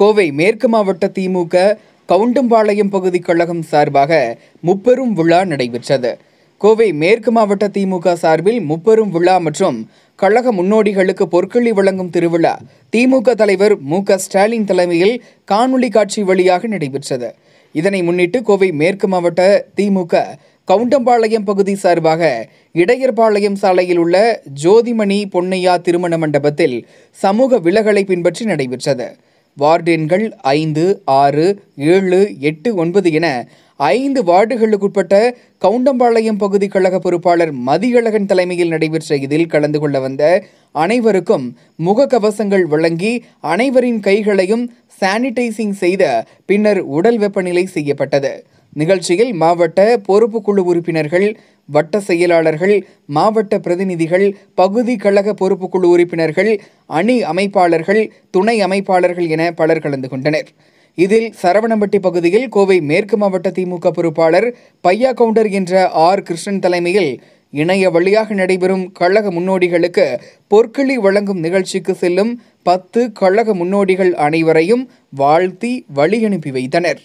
கோவை மேற்கு மாவட்ட திமுக கவுண்டம்பாளையம் பகுதி கழகம் சார்பாக முப்பெரும் விழா நடைபெற்றது கோவை மேற்கு மாவட்ட திமுக சார்பில் முப்பெரும் விழா மற்றும் கழக முன்னோடிகளுக்கு பொற்கிழி வழங்கும் திருவிழா திமுக தலைவர் மு ஸ்டாலின் தலைமையில் காணொலி காட்சி வழியாக நடைபெற்றது இதனை முன்னிட்டு கோவை மேற்கு மாவட்ட திமுக கவுண்டம்பாளையம் பகுதி சார்பாக இடையர்பாளையம் சாலையில் உள்ள ஜோதிமணி பொன்னையா திருமண மண்டபத்தில் சமூக விலகலை பின்பற்றி நடைபெற்றது வார்டு எண்கள் ஐந்து ஆறு ஏழு எட்டு ஒன்பது என ஐந்து வார்டுகளுக்குட்பட்ட கவுண்டம்பாளையம் பகுதி கழக பொறுப்பாளர் மதியழகன் தலைமையில் நடைபெற்ற இதில் கலந்து கொள்ள வந்த அனைவருக்கும் முகக்கவசங்கள் வழங்கி அனைவரின் கைகளையும் சானிடைசிங் செய்த பின்னர் உடல் வெப்பநிலை செய்யப்பட்டது நிகழ்ச்சியில் மாவட்ட பொறுப்பு குழு உறுப்பினர்கள் வட்ட செயலாளர்கள் மாவட்ட பிரதிநிதிகள் பகுதி கழக பொறுப்பு குழு உறுப்பினர்கள் அணி அமைப்பாளர்கள் துணை அமைப்பாளர்கள் என பலர் கலந்து கொண்டனர் இதில் சரவணம்பட்டி பகுதியில் கோவை மேற்கு மாவட்ட திமுக பொறுப்பாளர் பையா கவுண்டர் என்ற ஆர் கிருஷ்ணன் தலைமையில் இணைய வழியாக நடைபெறும் கழக முன்னோடிகளுக்கு பொற்களி வழங்கும் நிகழ்ச்சிக்கு செல்லும் பத்து கழக முன்னோடிகள் அனைவரையும் வாழ்த்தி வழி அனுப்பி வைத்தனர்